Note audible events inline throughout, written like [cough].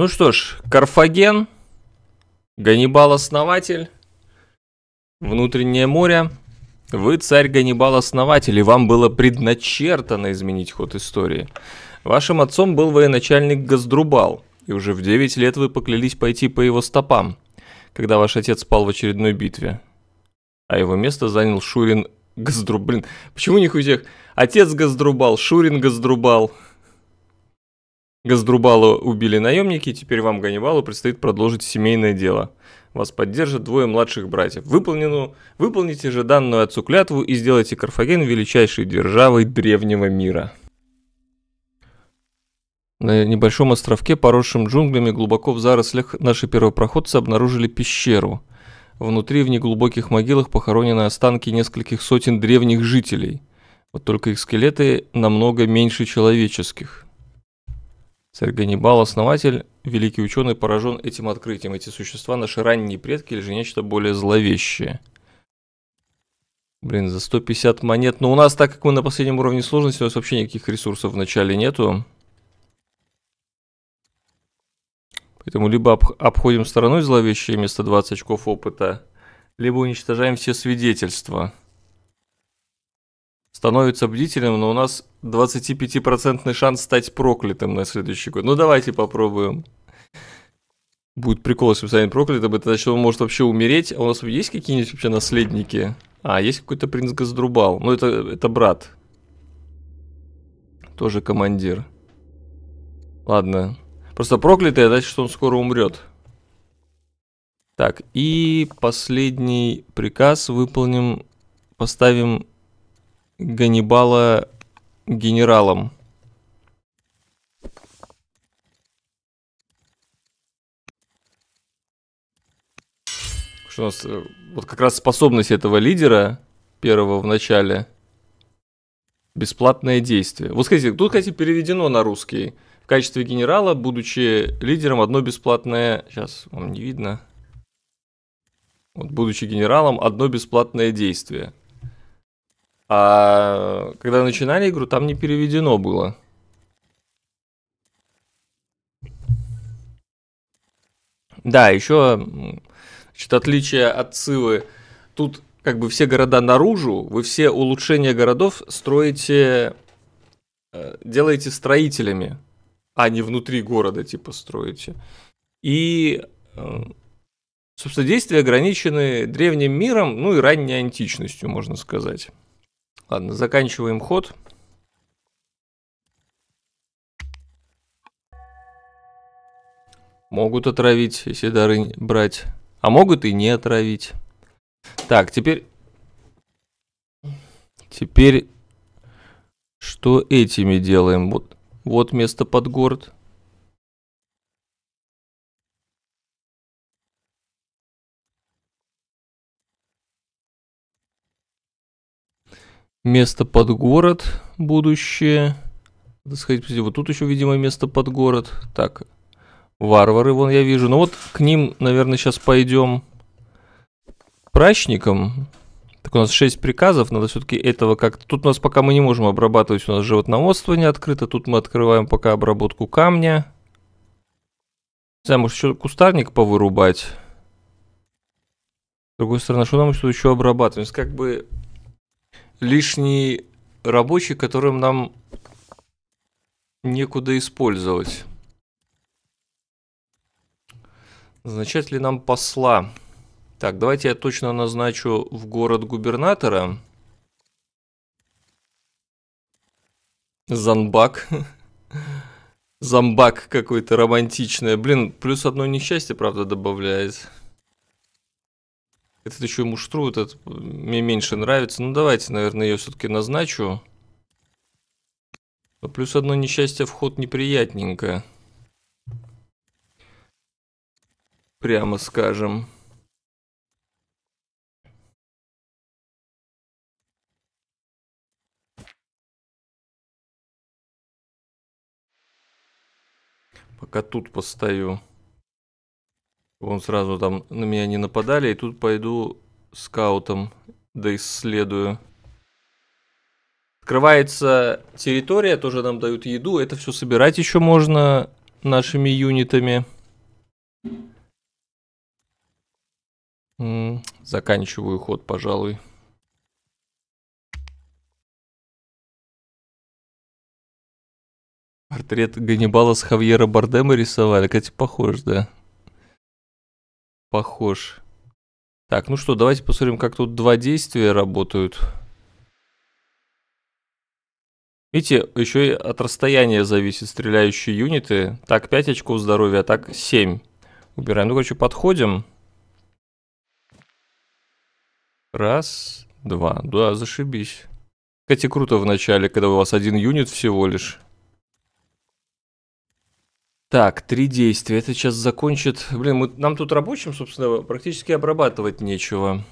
Ну что ж, Карфаген, Ганнибал-основатель, внутреннее море. Вы царь Ганнибал-основатель, и вам было предначертано изменить ход истории. Вашим отцом был военачальник Газдрубал, и уже в 9 лет вы поклялись пойти по его стопам, когда ваш отец спал в очередной битве. А его место занял Шурин Газдрубал. Блин, почему у них у всех отец Газдрубал, Шурин Газдрубал... Газдрубала убили наемники, теперь вам, Ганнибалу, предстоит продолжить семейное дело. Вас поддержат двое младших братьев. Выполнену, выполните же данную отцу клятву и сделайте Карфаген величайшей державой древнего мира. На небольшом островке, поросшем джунглями, глубоко в зарослях, наши первопроходцы обнаружили пещеру. Внутри в неглубоких могилах похоронены останки нескольких сотен древних жителей. Вот только их скелеты намного меньше человеческих. Царь Ганнибал, основатель, великий ученый, поражен этим открытием. Эти существа наши ранние предки или же нечто более зловещее. Блин, за 150 монет. Но ну, у нас, так как мы на последнем уровне сложности, у нас вообще никаких ресурсов в начале нету. Поэтому либо обходим стороной зловещее вместо 20 очков опыта, либо уничтожаем все свидетельства становится бдительным, но у нас 25% шанс стать проклятым на следующий год. Ну давайте попробуем. Будет прикол, если мы станем проклятым, это значит, он может вообще умереть. А у нас есть какие-нибудь вообще наследники? А, есть какой-то принц Газдрубал. Ну это, это брат. Тоже командир. Ладно. Просто проклятый, значит, что он скоро умрет. Так, и последний приказ выполним. Поставим Ганнибала генералом. Что у нас? Э, вот как раз способность этого лидера первого в начале. Бесплатное действие. Вот, кстати, тут, кстати, переведено на русский. В качестве генерала, будучи лидером, одно бесплатное... Сейчас вам не видно. Вот, будучи генералом, одно бесплатное действие. А когда начинали игру, там не переведено было. Да, еще значит, отличие от Цивы. Тут как бы все города наружу, вы все улучшения городов строите, э, делаете строителями, а не внутри города типа строите. И, э, собственно, действия ограничены древним миром, ну и ранней античностью, можно сказать. Ладно, заканчиваем ход. Могут отравить, если дары брать. А могут и не отравить. Так, теперь... Теперь... Что этими делаем? Вот, вот место под город. Место под город, будущее. Надо сходить, посмотреть. Вот тут еще, видимо, место под город. Так, варвары, вон я вижу. Ну вот к ним, наверное, сейчас пойдем прачником. Так у нас 6 приказов, надо все-таки этого как-то... Тут у нас пока мы не можем обрабатывать, у нас животноводство не открыто. Тут мы открываем пока обработку камня. Не знаю, может еще кустарник повырубать. С другой стороны, а что нам тут еще обрабатывать? Как бы лишний рабочий, которым нам некуда использовать. Назначать ли нам посла? Так, давайте я точно назначу в город губернатора. Занбак. [laughs] Замбак какой-то романтичный. Блин, плюс одно несчастье, правда, добавляется этот еще и муштрует, этот э, мне меньше нравится. Ну, давайте, наверное, ее все-таки назначу. Но плюс одно несчастье вход неприятненько. Прямо скажем. Пока тут постою. Вон сразу там на меня не нападали. И тут пойду скаутом да исследую. Открывается территория, тоже нам дают еду. Это все собирать еще можно нашими юнитами. заканчиваю ход, пожалуй. Портрет Ганнибала с Хавьера Бардема рисовали. Кстати, похож, да похож. Так, ну что, давайте посмотрим, как тут два действия работают. Видите, еще и от расстояния зависит стреляющие юниты. Так, 5 очков здоровья, а так 7. Убираем. Ну, короче, подходим. Раз, два. Да, зашибись. Кстати, круто в начале, когда у вас один юнит всего лишь. Так, три действия. Это сейчас закончит... Блин, мы, нам тут рабочим, собственно, практически обрабатывать нечего.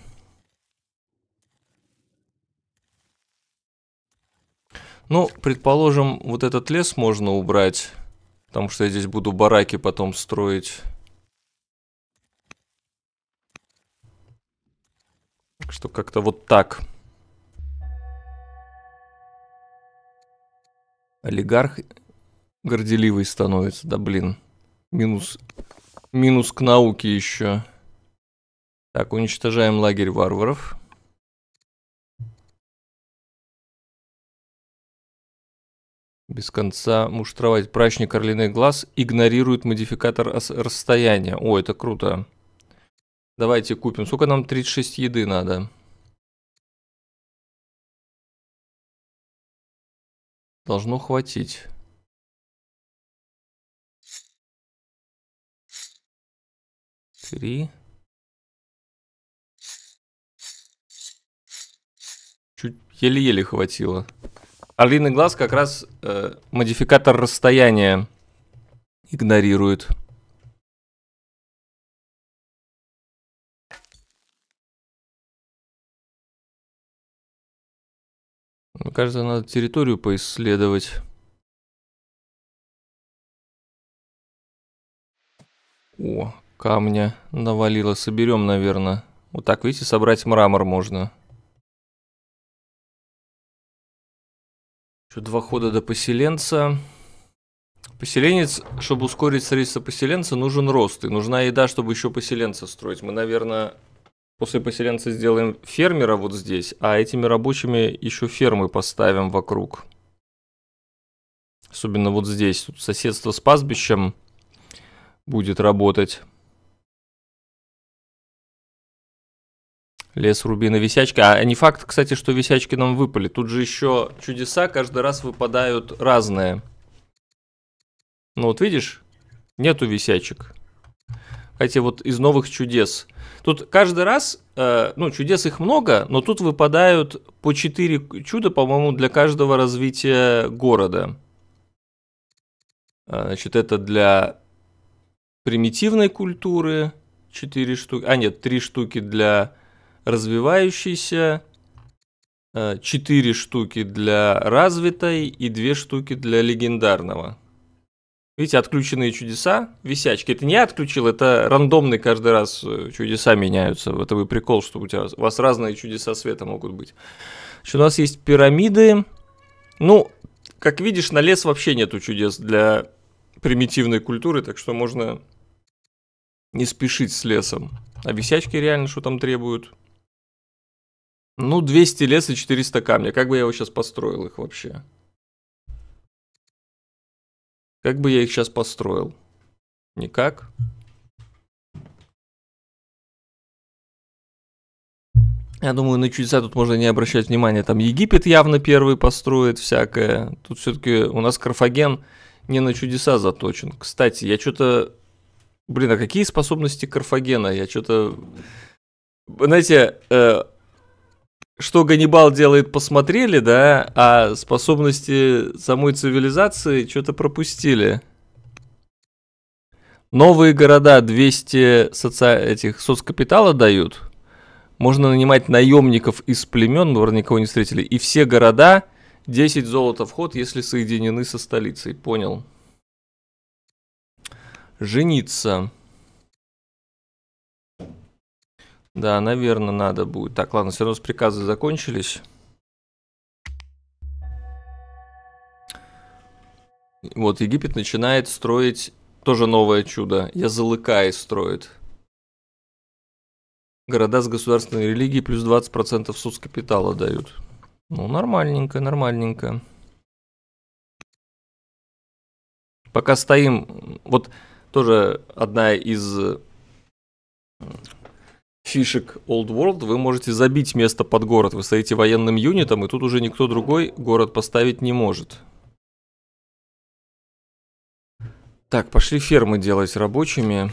Ну, предположим, вот этот лес можно убрать, потому что я здесь буду бараки потом строить. Так что как-то вот так. Олигарх горделивый становится, да блин. Минус, минус к науке еще. Так, уничтожаем лагерь варваров. Без конца муштровать. Прачник Орлиный Глаз игнорирует модификатор расстояния. О, это круто. Давайте купим. Сколько нам 36 еды надо? Должно хватить. три. Чуть еле-еле хватило. Орлиный глаз как раз э, модификатор расстояния игнорирует. Мне кажется, надо территорию поисследовать. О, Камня навалило, соберем, наверное. Вот так, видите, собрать мрамор можно. Еще два хода до поселенца. Поселенец, чтобы ускорить строительство поселенца, нужен рост. И нужна еда, чтобы еще поселенца строить. Мы, наверное, после поселенца сделаем фермера вот здесь, а этими рабочими еще фермы поставим вокруг. Особенно вот здесь. Тут соседство с пастбищем будет работать. Лес рубина висячки. А не факт, кстати, что висячки нам выпали. Тут же еще чудеса каждый раз выпадают разные. Ну вот видишь, нету висячек. Хотя вот из новых чудес. Тут каждый раз, э, ну чудес их много, но тут выпадают по 4 чуда, по-моему, для каждого развития города. А, значит, это для примитивной культуры 4 штуки, а нет, 3 штуки для развивающийся, э, четыре штуки для развитой и две штуки для легендарного. Видите, отключенные чудеса, висячки. Это не я отключил, это рандомные каждый раз э, чудеса меняются. Это вы прикол, что у, тебя, у вас разные чудеса света могут быть. Еще у нас есть пирамиды. Ну, как видишь, на лес вообще нету чудес для примитивной культуры, так что можно не спешить с лесом. А висячки реально что там требуют? Ну, 200 лес и 400 камня. Как бы я его сейчас построил их вообще? Как бы я их сейчас построил? Никак. Я думаю, на чудеса тут можно не обращать внимания. Там Египет явно первый построит всякое. Тут все-таки у нас Карфаген не на чудеса заточен. Кстати, я что-то... Блин, а какие способности Карфагена? Я что-то... Знаете, э что Ганнибал делает, посмотрели, да, а способности самой цивилизации что-то пропустили. Новые города 200 соци... этих соцкапитала дают. Можно нанимать наемников из племен, мы вроде никого не встретили. И все города 10 золота вход, если соединены со столицей. Понял. Жениться. Да, наверное, надо будет. Так, ладно, все равно с приказы закончились. Вот, Египет начинает строить тоже новое чудо. Я Язылыкаи строит. Города с государственной религией плюс 20% соцкапитала дают. Ну, нормальненько, нормальненько. Пока стоим, вот тоже одна из фишек Old World вы можете забить место под город. Вы стоите военным юнитом, и тут уже никто другой город поставить не может. Так, пошли фермы делать рабочими.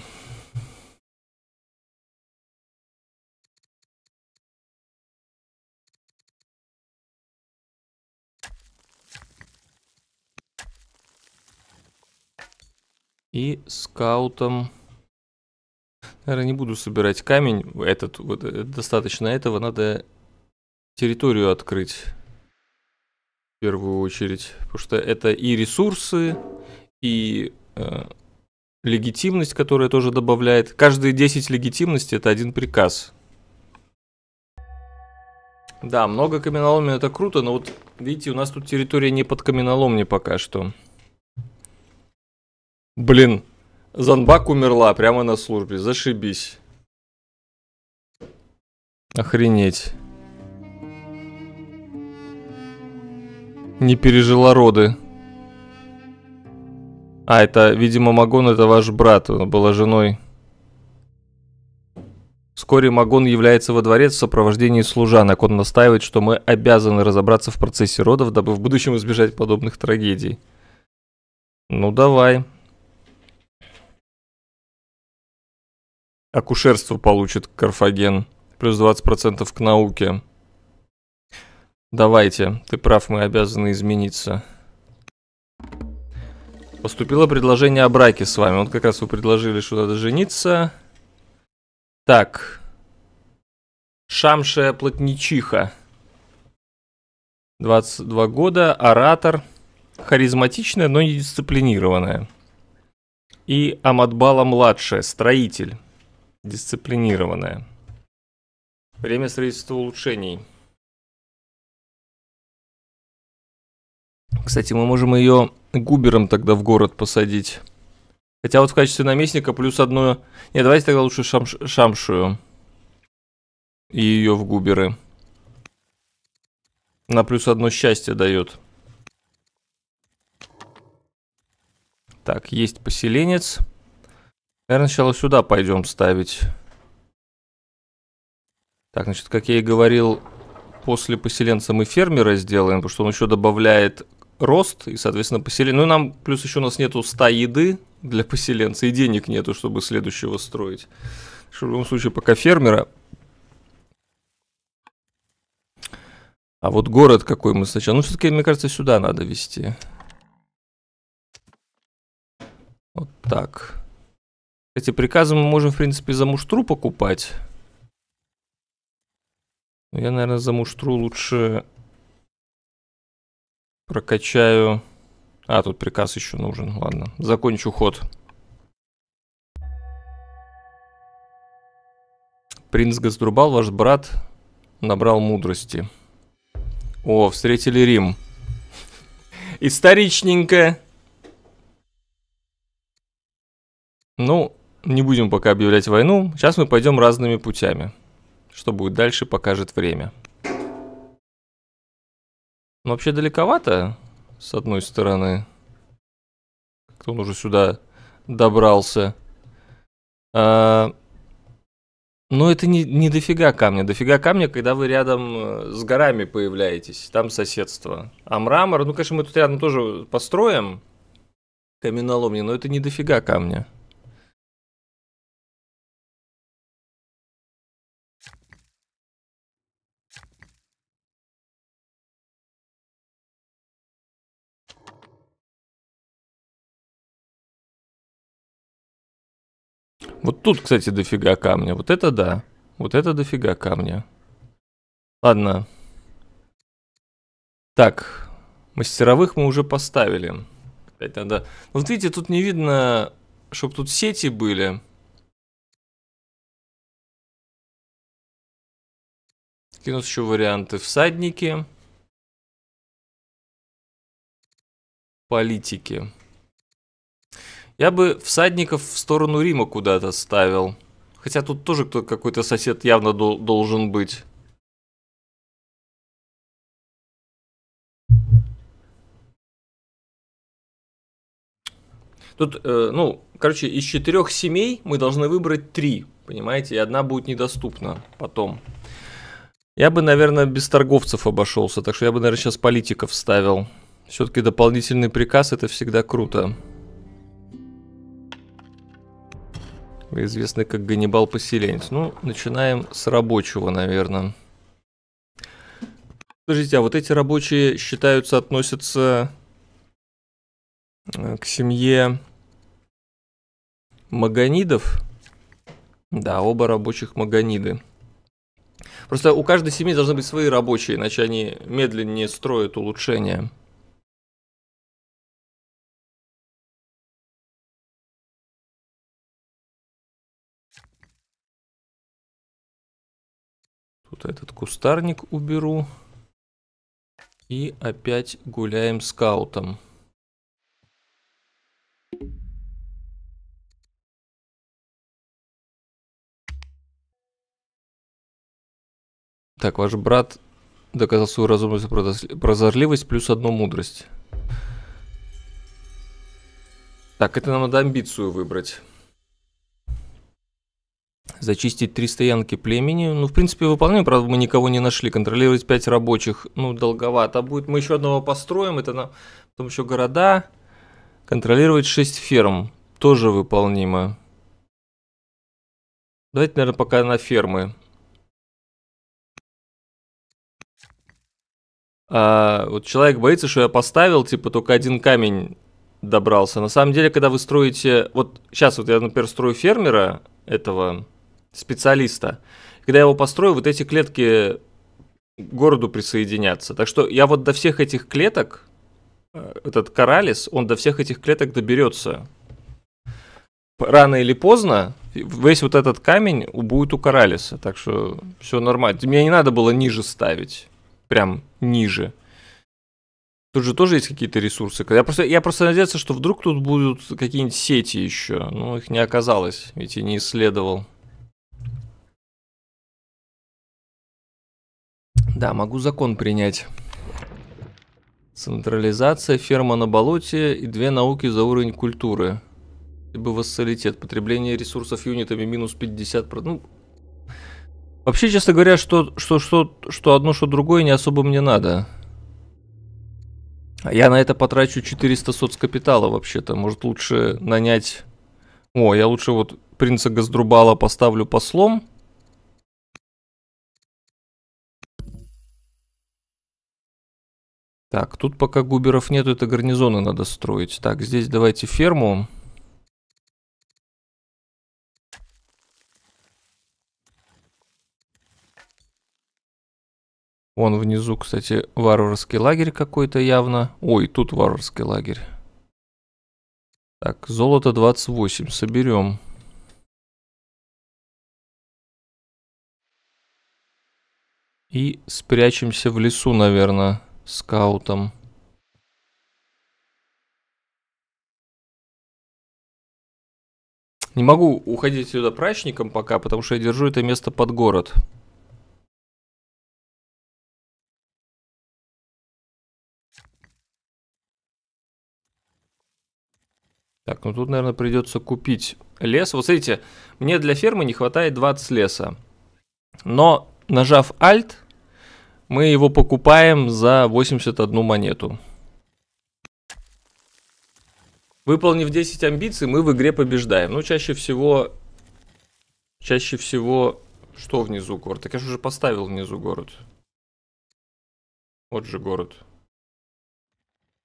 И скаутом... Наверное, не буду собирать камень этот, вот, э, достаточно этого, надо территорию открыть в первую очередь, потому что это и ресурсы, и э, легитимность, которая тоже добавляет. Каждые 10 легитимности это один приказ. Да, много каменоломен это круто, но вот видите, у нас тут территория не под каменоломни пока что. Блин, Занбак умерла прямо на службе. Зашибись. Охренеть. Не пережила роды. А, это, видимо, Магон это ваш брат, он была женой. Вскоре Магон является во дворец в сопровождении служанок. Он настаивает, что мы обязаны разобраться в процессе родов, дабы в будущем избежать подобных трагедий. Ну давай. акушерство получит Карфаген. Плюс 20% к науке. Давайте, ты прав, мы обязаны измениться. Поступило предложение о браке с вами. Вот как раз вы предложили, что надо жениться. Так. Шамшая плотничиха. 22 года, оратор. Харизматичная, но не дисциплинированная. И Амадбала младшая, строитель дисциплинированная. Время строительства улучшений. Кстати, мы можем ее губером тогда в город посадить. Хотя вот в качестве наместника плюс одну... Не, давайте тогда лучше шамш... шамшую. И ее в губеры. На плюс одно счастье дает. Так, есть поселенец. Поселенец. Наверное, сначала сюда пойдем ставить. Так, значит, как я и говорил, после поселенца мы фермера сделаем, потому что он еще добавляет рост и, соответственно, поселение. Ну и нам, плюс еще у нас нету 100 еды для поселенца и денег нету, чтобы следующего строить. В любом случае, пока фермера. А вот город какой мы сначала... Ну, все-таки, мне кажется, сюда надо вести. Вот так. Эти приказы мы можем, в принципе, за муштру покупать. я, наверное, за муштру лучше прокачаю... А, тут приказ еще нужен. Ладно, закончу ход. Принц Газдрубал, ваш брат, набрал мудрости. О, встретили Рим. [laughs] Историчненько. Ну, не будем пока объявлять войну. Сейчас мы пойдем разными путями. Что будет дальше, покажет время. Но вообще далековато, с одной стороны. Кто он уже сюда добрался. А... Но это не, не дофига камня. Дофига камня, когда вы рядом э, с горами появляетесь. Там соседство. А мрамор, ну, конечно, мы тут рядом тоже построим каменоломни, но это не дофига камня. Вот тут, кстати, дофига камня. Вот это да. Вот это дофига камня. Ладно. Так. Мастеровых мы уже поставили. Опять надо... Ну, вот видите, тут не видно, чтобы тут сети были. Какие еще варианты? Всадники. Политики. Я бы всадников в сторону Рима куда-то ставил. Хотя тут тоже кто какой-то сосед явно дол должен быть. Тут, э, ну, короче, из четырех семей мы должны выбрать три, понимаете, и одна будет недоступна потом. Я бы, наверное, без торговцев обошелся, так что я бы, наверное, сейчас политиков ставил. Все-таки дополнительный приказ это всегда круто. известный как Ганнибал-поселенец. Ну, начинаем с рабочего, наверное. Подождите, а вот эти рабочие считаются, относятся э, к семье Магонидов? Да, оба рабочих Магониды. Просто у каждой семьи должны быть свои рабочие, иначе они медленнее строят улучшения. Вот этот кустарник уберу. И опять гуляем скаутом. Так, ваш брат доказал свою разумность и прозорливость плюс одну мудрость. Так, это нам надо амбицию выбрать зачистить три стоянки племени. Ну, в принципе, выполняем, правда, мы никого не нашли. Контролировать пять рабочих, ну, долговато а будет. Мы еще одного построим, это нам... Потом еще города. Контролировать шесть ферм, тоже выполнимо. Давайте, наверное, пока на фермы. А, вот человек боится, что я поставил, типа, только один камень добрался. На самом деле, когда вы строите... Вот сейчас вот я, например, строю фермера этого специалиста. Когда я его построю, вот эти клетки к городу присоединятся. Так что я вот до всех этих клеток, э, этот Коралис, он до всех этих клеток доберется. Рано или поздно весь вот этот камень будет у Коралиса. Так что все нормально. Мне не надо было ниже ставить. Прям ниже. Тут же тоже есть какие-то ресурсы. Я просто, я просто надеялся, что вдруг тут будут какие-нибудь сети еще. Но их не оказалось, ведь я не исследовал. Да, могу закон принять. Централизация, ферма на болоте и две науки за уровень культуры. Либо вассалитет. Потребление ресурсов юнитами минус 50%. Ну, вообще, честно говоря, что, что, что, что одно, что другое не особо мне надо. Я на это потрачу 400 соцкапитала вообще-то. Может лучше нанять... О, я лучше вот принца Газдрубала поставлю послом. Так, тут пока губеров нету, это гарнизоны надо строить. Так, здесь давайте ферму. Вон внизу, кстати, варварский лагерь какой-то явно. Ой, тут варварский лагерь. Так, золото 28, соберем. И спрячемся в лесу, наверное скаутом Не могу уходить сюда прачником пока, потому что я держу это место под город. Так, ну тут, наверное, придется купить лес. Вот смотрите, мне для фермы не хватает 20 леса. Но нажав Alt, мы его покупаем за 81 монету. Выполнив 10 амбиций, мы в игре побеждаем. Ну, чаще всего... Чаще всего... Что внизу город? Так я же уже поставил внизу город. Вот же город.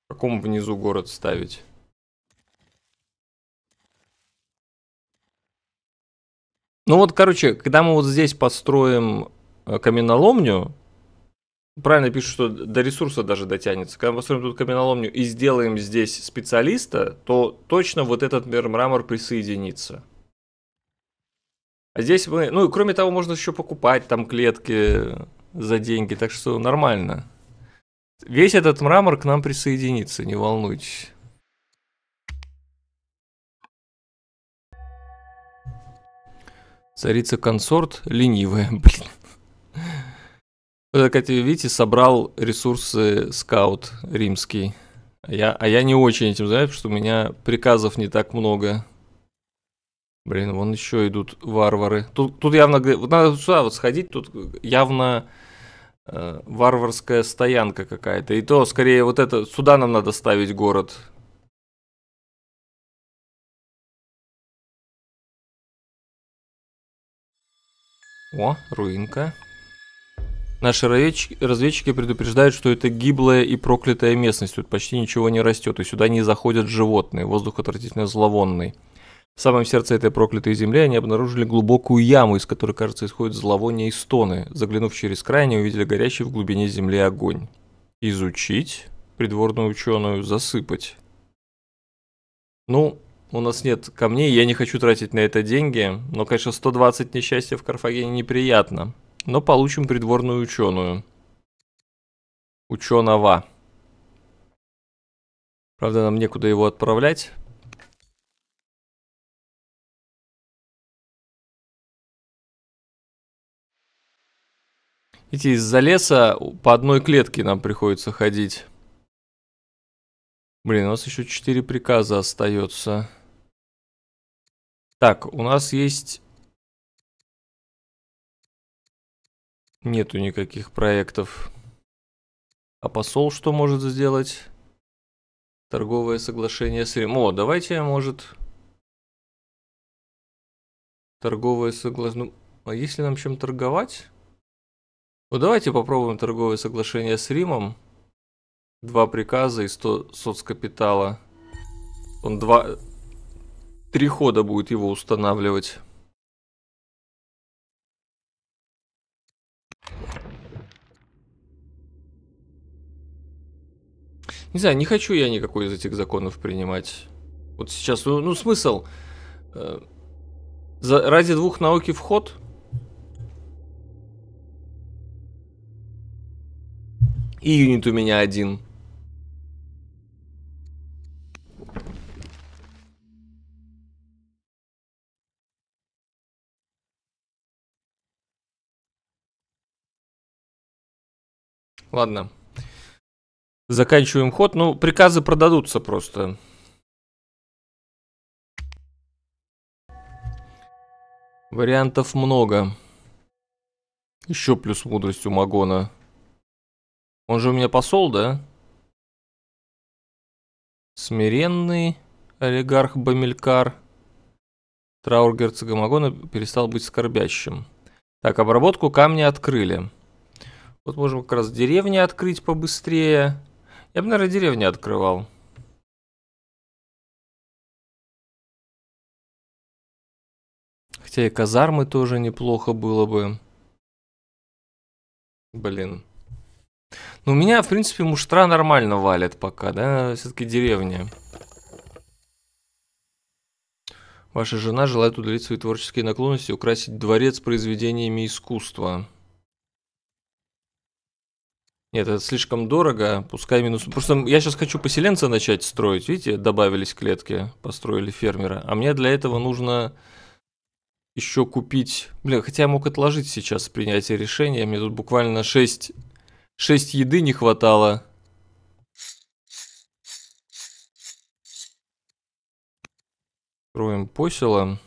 В каком внизу город ставить? Ну вот, короче, когда мы вот здесь построим э, каменоломню, Правильно пишут, что до ресурса даже дотянется. Когда мы построим тут каменоломню и сделаем здесь специалиста, то точно вот этот мрамор присоединится. А здесь мы... Ну и кроме того, можно еще покупать там клетки за деньги, так что нормально. Весь этот мрамор к нам присоединится, не волнуйтесь. Царица-консорт ленивая, [laughs] блин. Вот ну, Как видите, собрал ресурсы скаут римский. А я, а я не очень этим занимаюсь, потому что у меня приказов не так много. Блин, вон еще идут варвары. Тут, тут явно... Вот надо сюда вот сходить, тут явно э, варварская стоянка какая-то. И то, скорее, вот это... Сюда нам надо ставить город. О, Руинка. Наши разведчики предупреждают, что это гиблая и проклятая местность. Тут почти ничего не растет, и сюда не заходят животные. Воздух отвратительно зловонный. В самом сердце этой проклятой земли они обнаружили глубокую яму, из которой, кажется, исходят зловония и стоны. Заглянув через край, они увидели горящий в глубине земли огонь. Изучить? Придворную ученую засыпать. Ну, у нас нет камней, я не хочу тратить на это деньги, но, конечно, 120 несчастья в Карфагене неприятно но получим придворную ученую. Ученого. Правда, нам некуда его отправлять. Видите, из-за леса по одной клетке нам приходится ходить. Блин, у нас еще 4 приказа остается. Так, у нас есть Нету никаких проектов. А посол что может сделать? Торговое соглашение с Римом. О, давайте, может... Торговое соглашение... Ну, а если нам чем торговать? Ну, давайте попробуем торговое соглашение с Римом. Два приказа и 100 соцкапитала. Он два... Три хода будет его устанавливать. Не знаю, не хочу я никакой из этих законов принимать. Вот сейчас, ну, ну смысл. Э, за, ради двух науки вход? И юнит у меня один. Ладно. Заканчиваем ход. Ну, приказы продадутся просто. Вариантов много. Еще плюс мудрость у Магона. Он же у меня посол, да? Смиренный олигарх Бамилькар. Траур герцога Магона перестал быть скорбящим. Так, обработку камня открыли. Вот можем как раз деревни открыть побыстрее. Я бы, наверное, деревню открывал. Хотя и казармы тоже неплохо было бы. Блин. Ну, у меня, в принципе, муштра нормально валит пока, да? Все-таки деревня. Ваша жена желает удалить свои творческие наклонности и украсить дворец произведениями искусства. Нет, это слишком дорого, пускай минус... Просто я сейчас хочу поселенца начать строить, видите, добавились клетки, построили фермера. А мне для этого нужно еще купить... Блин, хотя я мог отложить сейчас принятие решения, мне тут буквально 6, 6 еды не хватало. Строим поселом.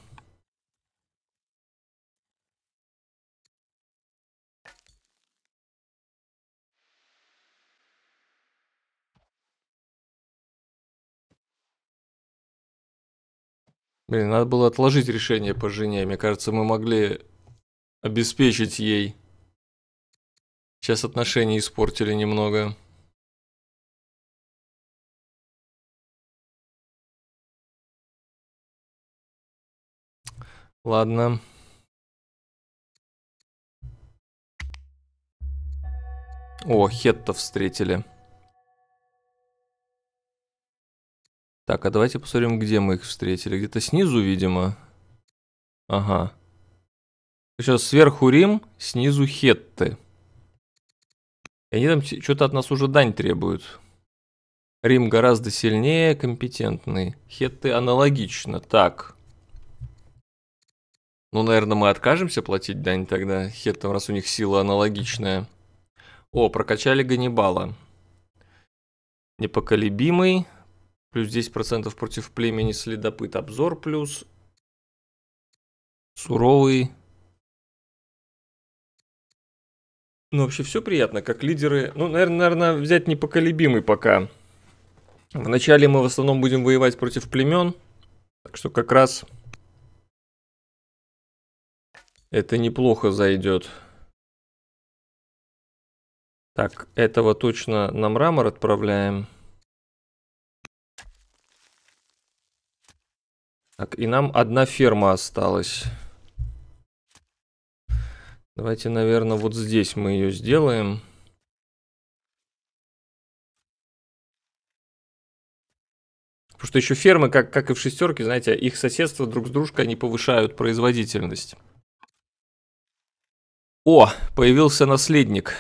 Блин, надо было отложить решение по жене. Мне кажется, мы могли обеспечить ей. Сейчас отношения испортили немного. Ладно. О, Хетта встретили. Так, а давайте посмотрим, где мы их встретили. Где-то снизу, видимо. Ага. Сейчас сверху Рим, снизу Хетты. И они там что-то от нас уже дань требуют. Рим гораздо сильнее, компетентный. Хетты аналогично. Так. Ну, наверное, мы откажемся платить дань тогда хеттам, раз у них сила аналогичная. О, прокачали Ганнибала. Непоколебимый. Плюс 10% против племени следопыт обзор плюс. Суровый. Ну, вообще все приятно, как лидеры. Ну, наверное, взять непоколебимый пока. Вначале мы в основном будем воевать против племен. Так что как раз это неплохо зайдет. Так, этого точно на мрамор отправляем. Так, и нам одна ферма осталась. Давайте, наверное, вот здесь мы ее сделаем. Потому что еще фермы, как, как и в шестерке, знаете, их соседство друг с дружкой, они повышают производительность. О, появился наследник.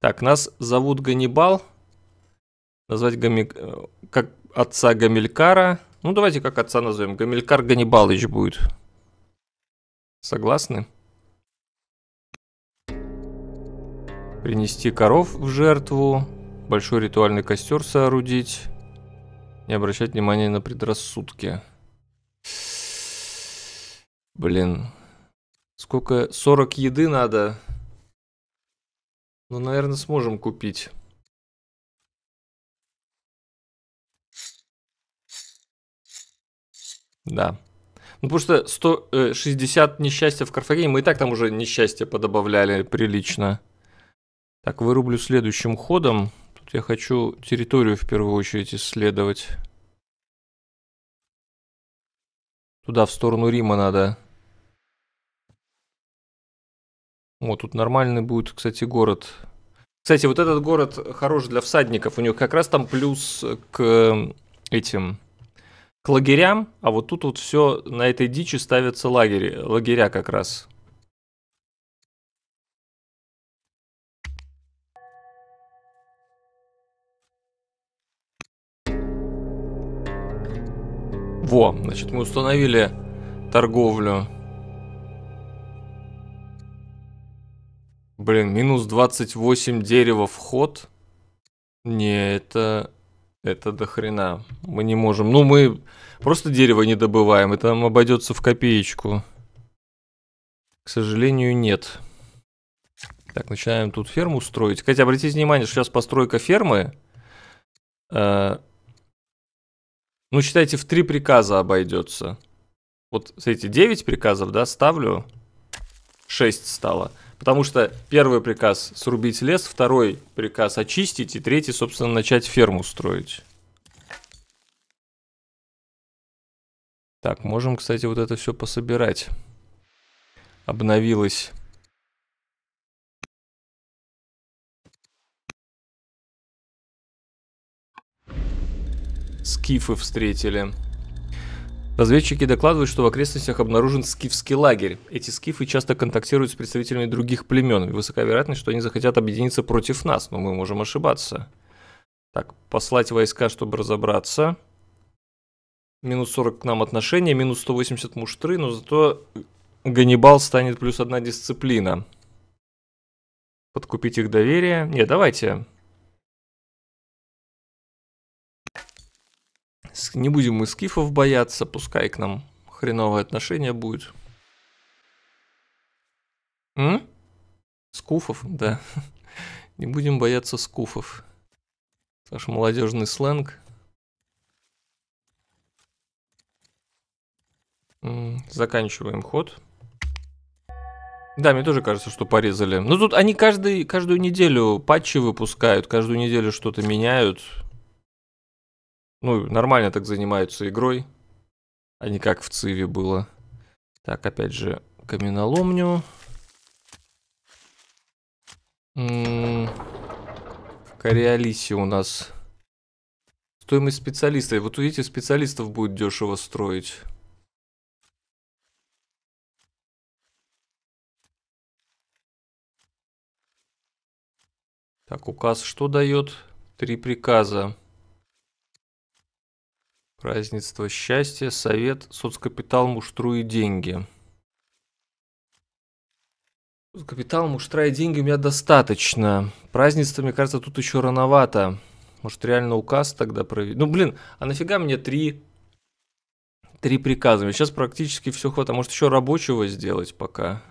Так, нас зовут Ганнибал. Назвать Гами... Э, как отца Гамилькара. Ну, давайте как отца назовем. Гамилькар Ганнибалыч будет. Согласны? Принести коров в жертву. Большой ритуальный костер соорудить. Не обращать внимания на предрассудки. Блин. Сколько? 40 еды надо. Ну, наверное, сможем купить. Да. Ну, потому что 160 э, несчастья в Карфагене, мы и так там уже несчастья подобавляли прилично. Так, вырублю следующим ходом. Тут я хочу территорию в первую очередь исследовать. Туда, в сторону Рима надо. Вот, тут нормальный будет, кстати, город. Кстати, вот этот город хорош для всадников. У него как раз там плюс к э, этим к лагерям, а вот тут вот все на этой дичи ставятся лагери, лагеря как раз. Во, значит, мы установили торговлю. Блин, минус 28 дерева вход. Не, это это до хрена. Мы не можем. Ну, мы просто дерево не добываем. Это нам обойдется в копеечку. К сожалению, нет. Так, начинаем тут ферму строить. Кстати, обратите внимание, что сейчас постройка фермы... Э, ну, считайте, в три приказа обойдется. Вот, смотрите, 9 приказов, да, ставлю. 6 стало. Потому что первый приказ – срубить лес, второй приказ – очистить, и третий, собственно, начать ферму строить. Так, можем, кстати, вот это все пособирать. Обновилось. Скифы встретили. Разведчики докладывают, что в окрестностях обнаружен скифский лагерь. Эти скифы часто контактируют с представителями других племен, высока вероятность, что они захотят объединиться против нас, но мы можем ошибаться. Так, послать войска, чтобы разобраться. Минус 40 к нам отношения, минус 180 муштры, но зато Ганнибал станет плюс одна дисциплина. Подкупить их доверие. Не, давайте. Не будем мы скифов бояться, пускай к нам хреновое отношение будет. М? Скуфов, да. [laughs] Не будем бояться скуфов. Наш молодежный сленг. Заканчиваем ход. Да, мне тоже кажется, что порезали. Ну тут они каждый, каждую неделю патчи выпускают, каждую неделю что-то меняют. Ну, нормально так занимаются игрой, а не как в Циве было. Так, опять же, каменоломню. М в Кориолисе у нас стоимость специалиста. вот увидите, специалистов будет дешево строить. Так, указ что дает? Три приказа. Празднество счастья, совет, соцкапитал, муштру и деньги. Капитал, муштра и деньги у меня достаточно. Празднество, мне кажется, тут еще рановато. Может, реально указ тогда провести? Ну, блин, а нафига мне три, три приказа? Мне сейчас практически все хватает. А может, еще рабочего сделать пока?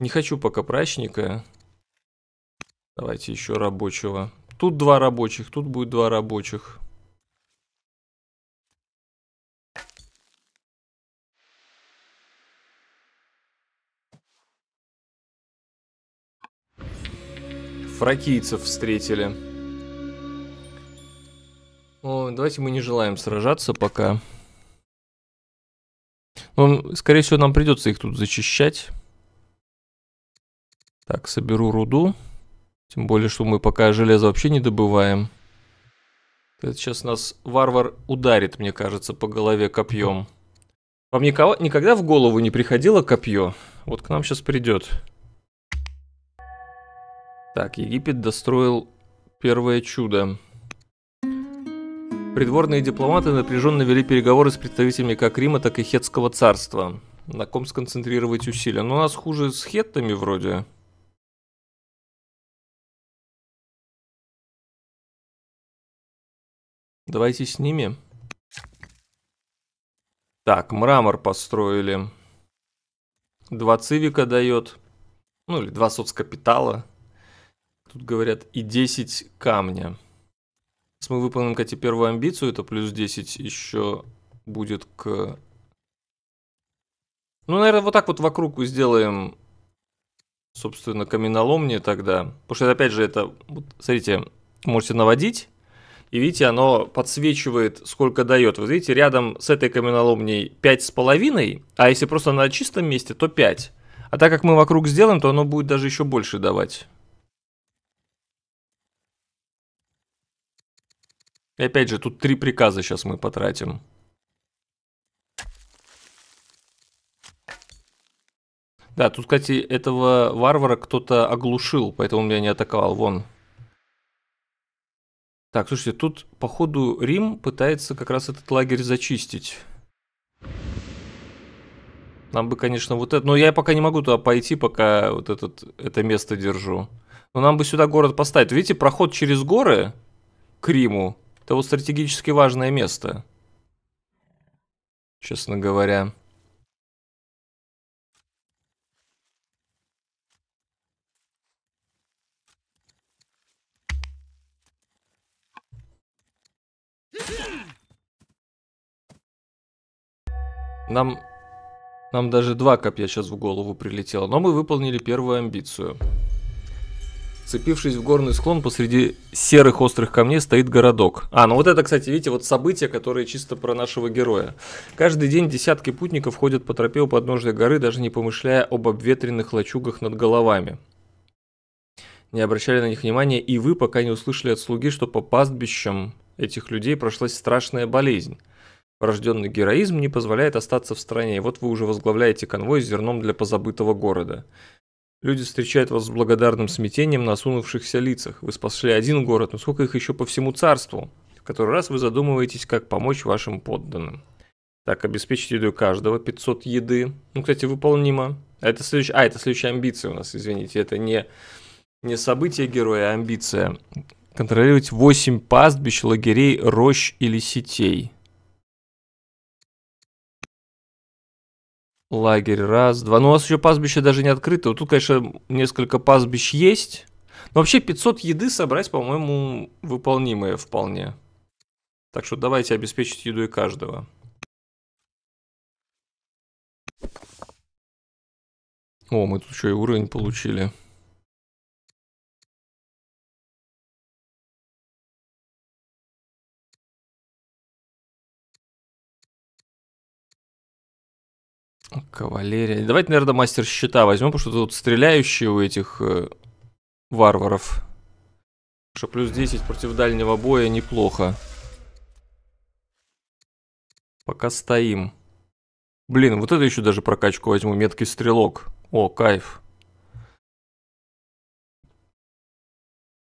Не хочу пока прачника. Давайте еще рабочего. Тут два рабочих, тут будет два рабочих. фракийцев встретили. О, давайте мы не желаем сражаться пока. Ну, скорее всего, нам придется их тут зачищать. Так, соберу руду. Тем более, что мы пока железо вообще не добываем. Это сейчас нас варвар ударит, мне кажется, по голове копьем. Вам никого, никогда в голову не приходило копье? Вот к нам сейчас придет. Так, Египет достроил первое чудо. Придворные дипломаты напряженно вели переговоры с представителями как Рима, так и Хетского царства. На ком сконцентрировать усилия? Но ну, у нас хуже с хеттами вроде. Давайте с ними. Так, мрамор построили. Два цивика дает. Ну или два соцкапитала. капитала. Тут говорят и 10 камня. Если мы выполним, кстати, первую амбицию, это плюс 10 еще будет к... Ну, наверное, вот так вот вокруг сделаем, собственно, каменоломни тогда. Потому что, опять же, это, вот, смотрите, можете наводить, и видите, оно подсвечивает, сколько дает. Вот видите, рядом с этой каменоломней 5,5, а если просто на чистом месте, то 5. А так как мы вокруг сделаем, то оно будет даже еще больше давать. И опять же, тут три приказа сейчас мы потратим. Да, тут, кстати, этого варвара кто-то оглушил, поэтому он меня не атаковал. Вон. Так, слушайте, тут, походу, Рим пытается как раз этот лагерь зачистить. Нам бы, конечно, вот это... Но я пока не могу туда пойти, пока вот этот, это место держу. Но нам бы сюда город поставить. Видите, проход через горы к Риму это вот стратегически важное место. Честно говоря. Нам... Нам даже два копья сейчас в голову прилетело, но мы выполнили первую амбицию. Вцепившись в горный склон, посреди серых острых камней стоит городок. А, ну вот это, кстати, видите, вот события, которые чисто про нашего героя. Каждый день десятки путников ходят по тропе у подножия горы, даже не помышляя об обветренных лачугах над головами. Не обращали на них внимания и вы, пока не услышали от слуги, что по пастбищам этих людей прошлась страшная болезнь. Порожденный героизм не позволяет остаться в стране, и вот вы уже возглавляете конвой с зерном для позабытого города. Люди встречают вас с благодарным смятением на осунувшихся лицах. Вы спасли один город, но сколько их еще по всему царству? В который раз вы задумываетесь, как помочь вашим подданным. Так, обеспечить еду каждого 500 еды. Ну, кстати, выполнимо. А это, следующ... а, это следующая амбиция у нас, извините. Это не, не событие героя, а амбиция. Контролировать 8 пастбищ, лагерей, рощ или сетей. Лагерь раз, два. Ну, у вас еще пастбище даже не открыто. Вот тут, конечно, несколько пастбищ есть. Но вообще 500 еды собрать, по-моему, выполнимое вполне. Так что давайте обеспечить еду и каждого. О, мы тут еще и уровень получили. Кавалерия. Давайте, наверное, мастер щита возьмем, потому что тут стреляющие у этих э, варваров. Что плюс 10 против дальнего боя неплохо. Пока стоим. Блин, вот это еще даже прокачку возьму. Меткий стрелок. О, кайф.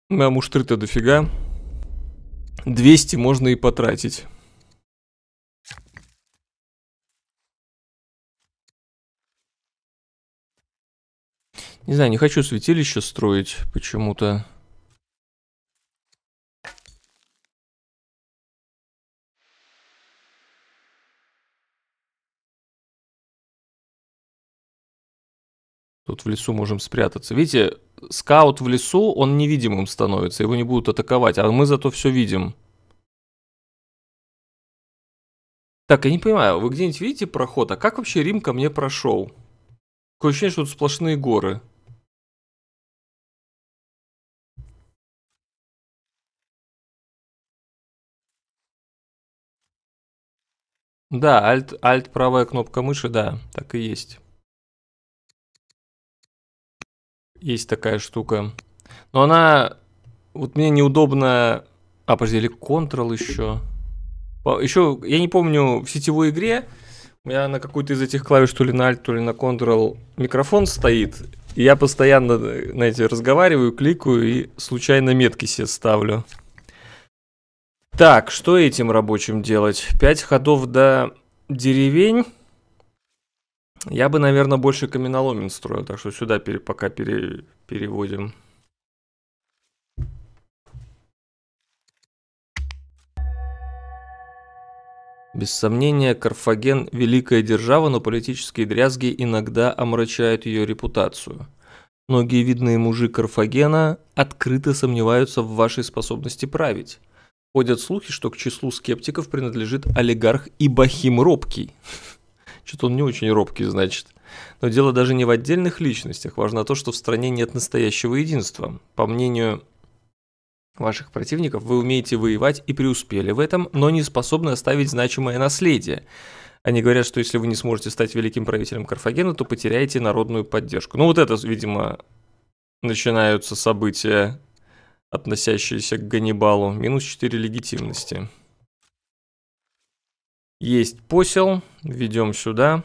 Да, ну, муштры-то дофига. 200 можно и потратить. Не знаю, не хочу святилище строить почему-то. Тут в лесу можем спрятаться. Видите, скаут в лесу, он невидимым становится, его не будут атаковать, а мы зато все видим. Так, я не понимаю, вы где-нибудь видите проход? А как вообще Рим ко мне прошел? Такое ощущение, что тут сплошные горы. Да, Alt, альт правая кнопка мыши, да, так и есть. Есть такая штука. Но она... Вот мне неудобно... А, подожди, или Ctrl еще? Еще, я не помню, в сетевой игре у меня на какую то из этих клавиш, то ли на Alt, то ли на Ctrl микрофон стоит. И я постоянно, э, знаете, разговариваю, кликаю и случайно метки себе ставлю. Так, что этим рабочим делать? Пять ходов до деревень. Я бы, наверное, больше каменоломен строил, так что сюда пере, пока пере, переводим. Без сомнения, Карфаген – великая держава, но политические дрязги иногда омрачают ее репутацию. Многие видные мужи Карфагена открыто сомневаются в вашей способности править. Ходят слухи, что к числу скептиков принадлежит олигарх Ибахим Робкий. [laughs] Что-то он не очень робкий, значит. Но дело даже не в отдельных личностях. Важно то, что в стране нет настоящего единства. По мнению ваших противников, вы умеете воевать и преуспели в этом, но не способны оставить значимое наследие. Они говорят, что если вы не сможете стать великим правителем Карфагена, то потеряете народную поддержку. Ну вот это, видимо, начинаются события относящиеся к Ганнибалу, минус 4 легитимности. Есть посел, ведем сюда.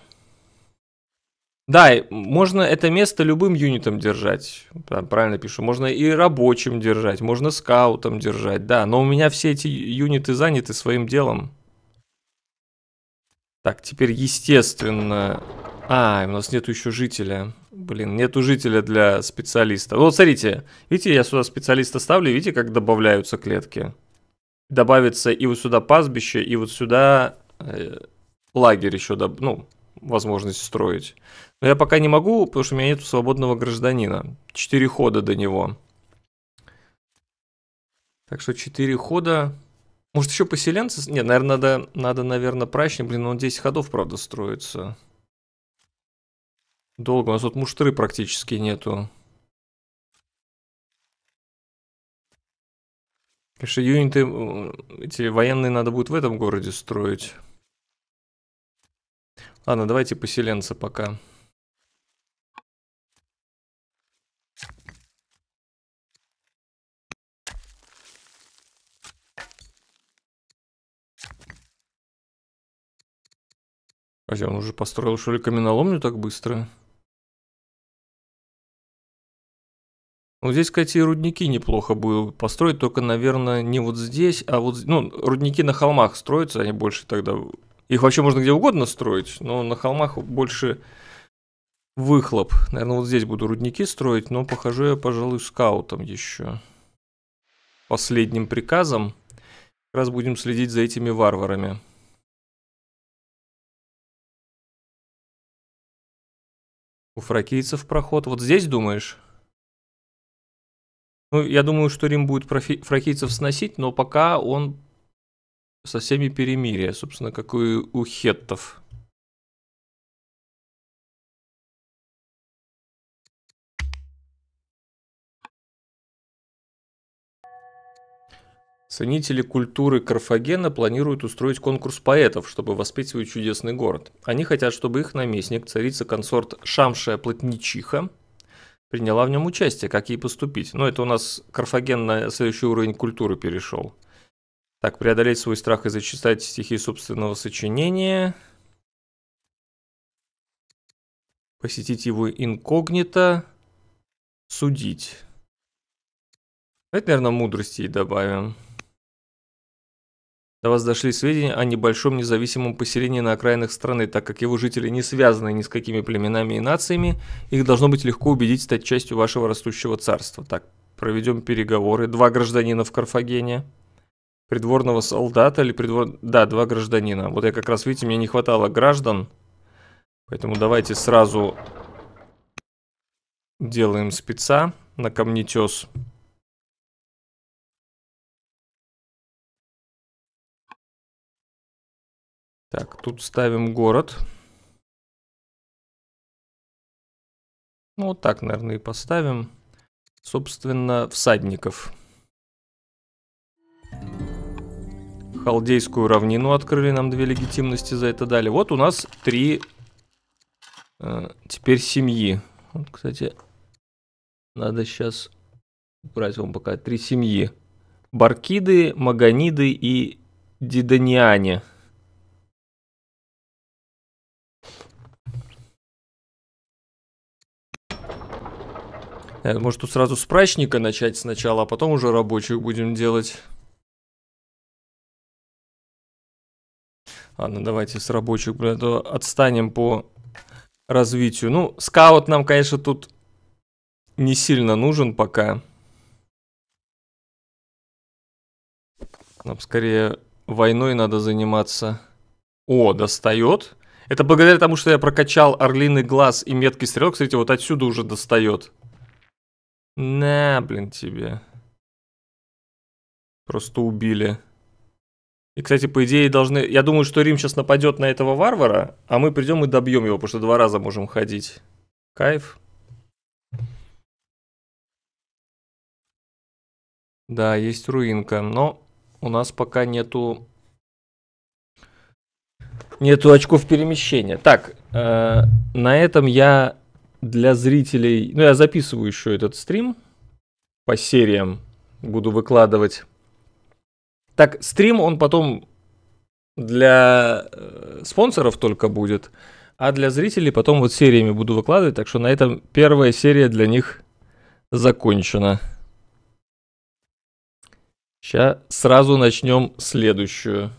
Да, можно это место любым юнитом держать, правильно пишу, можно и рабочим держать, можно скаутом держать, да, но у меня все эти юниты заняты своим делом. Так, теперь естественно... А, у нас нету еще жителя. Блин, нету жителя для специалиста. Ну, вот смотрите, видите, я сюда специалиста ставлю, видите, как добавляются клетки? Добавится и вот сюда пастбище, и вот сюда э, лагерь еще, доб... ну, возможность строить. Но я пока не могу, потому что у меня нет свободного гражданина. Четыре хода до него. Так что четыре хода... Может, еще поселенцы? Нет, наверное, надо, надо наверное, прачник. Блин, он 10 ходов, правда, строится. Долго, у нас тут муштры практически нету. Конечно, юниты, эти военные надо будет в этом городе строить. Ладно, давайте поселенца пока. Хотя он уже построил, что ли, каменоломню так быстро? Ну, здесь, кстати, и рудники неплохо было построить, только, наверное, не вот здесь, а вот... Ну, рудники на холмах строятся, они больше тогда... Их вообще можно где угодно строить, но на холмах больше выхлоп. Наверное, вот здесь буду рудники строить, но похожу я, пожалуй, скаутом еще. Последним приказом. Как раз будем следить за этими варварами. У фракийцев проход. Вот здесь, думаешь? Ну, я думаю, что Рим будет фракийцев сносить, но пока он со всеми перемирия, собственно, как и у хеттов. Ценители культуры Карфагена планируют устроить конкурс поэтов, чтобы воспеть свой чудесный город. Они хотят, чтобы их наместник, царица-консорт Шамшая Плотничиха, приняла в нем участие, как ей поступить. Но ну, это у нас Карфаген на следующий уровень культуры перешел. Так, преодолеть свой страх и зачитать стихи собственного сочинения. Посетить его инкогнито. Судить. Это, наверное, мудрости и добавим. До вас дошли сведения о небольшом независимом поселении на окраинах страны, так как его жители не связаны ни с какими племенами и нациями, их должно быть легко убедить стать частью вашего растущего царства. Так, проведем переговоры. Два гражданина в Карфагене. Придворного солдата или придвор... Да, два гражданина. Вот я как раз, видите, мне не хватало граждан. Поэтому давайте сразу делаем спеца на камнетес. Так, тут ставим город. Ну, вот так, наверное, и поставим. Собственно, всадников. Халдейскую равнину открыли, нам две легитимности за это дали. Вот у нас три э, теперь семьи. Вот, кстати, надо сейчас убрать вам пока три семьи. Баркиды, Маганиды и Диданиане. Э, может, тут сразу с прачника начать сначала, а потом уже рабочих будем делать. Ладно, давайте с рабочих, блядь, а отстанем по развитию. Ну, скаут нам, конечно, тут не сильно нужен пока. Нам скорее войной надо заниматься. О, достает. Это благодаря тому, что я прокачал орлиный глаз и меткий стрелок. Кстати, вот отсюда уже достает. На, блин, тебе. Просто убили. И, кстати, по идее должны... Я думаю, что Рим сейчас нападет на этого варвара, а мы придем и добьем его, потому что два раза можем ходить. Кайф. Да, есть руинка, но у нас пока нету... Нету очков перемещения. Так, э, на этом я для зрителей... Ну, я записываю еще этот стрим по сериям, буду выкладывать. Так, стрим, он потом для э, спонсоров только будет, а для зрителей потом вот сериями буду выкладывать, так что на этом первая серия для них закончена. Сейчас сразу начнем следующую.